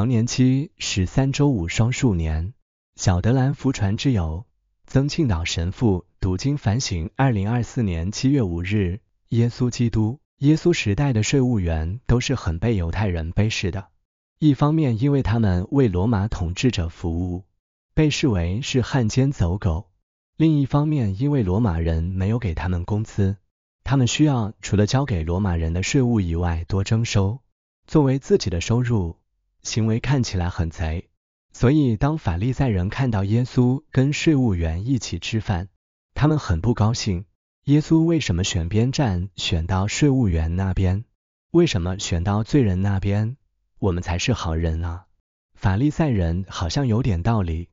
长年期十三周五双数年，小德兰福传之友，曾庆岛神父读经反省。二零二四年七月五日，耶稣基督，耶稣时代的税务员都是很被犹太人背时的。一方面，因为他们为罗马统治者服务，被视为是汉奸走狗；另一方面，因为罗马人没有给他们工资，他们需要除了交给罗马人的税务以外，多征收作为自己的收入。行为看起来很贼，所以当法利赛人看到耶稣跟税务员一起吃饭，他们很不高兴。耶稣为什么选边站，选到税务员那边？为什么选到罪人那边？我们才是好人啊！法利赛人好像有点道理，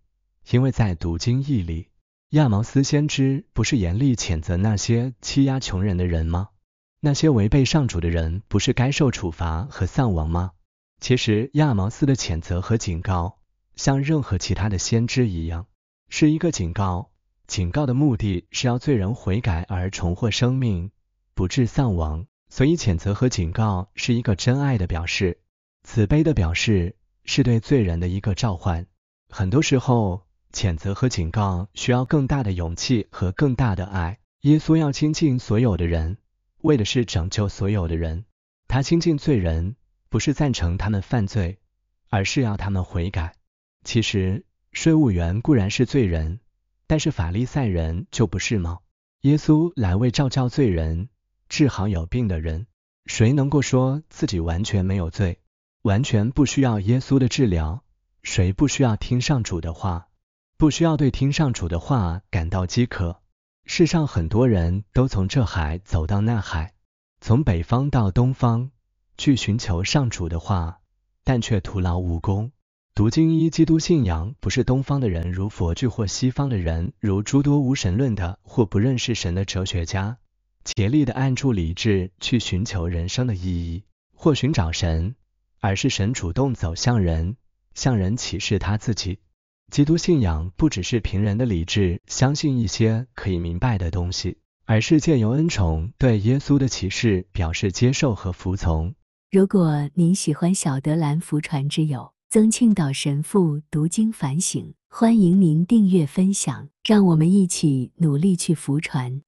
因为在读经义里，亚毛斯先知不是严厉谴责那些欺压穷人的人吗？那些违背上主的人不是该受处罚和丧亡吗？其实亚毛斯的谴责和警告，像任何其他的先知一样，是一个警告。警告的目的是要罪人悔改而重获生命，不致丧亡。所以谴责和警告是一个真爱的表示，慈悲的表示，是对罪人的一个召唤。很多时候，谴责和警告需要更大的勇气和更大的爱。耶稣要亲近所有的人，为的是拯救所有的人。他亲近罪人。不是赞成他们犯罪，而是要他们悔改。其实税务员固然是罪人，但是法利赛人就不是吗？耶稣来为照教罪人、治好有病的人，谁能够说自己完全没有罪，完全不需要耶稣的治疗？谁不需要听上主的话，不需要对听上主的话感到饥渴？世上很多人都从这海走到那海，从北方到东方。去寻求上主的话，但却徒劳无功。读经一，基督信仰不是东方的人如佛具或西方的人如诸多无神论的或不认识神的哲学家，竭力的按住理智去寻求人生的意义或寻找神，而是神主动走向人，向人启示他自己。基督信仰不只是凭人的理智相信一些可以明白的东西，而是借由恩宠对耶稣的启示表示接受和服从。如果您喜欢小德兰福传之友曾庆岛神父读经反省，欢迎您订阅分享，让我们一起努力去福传。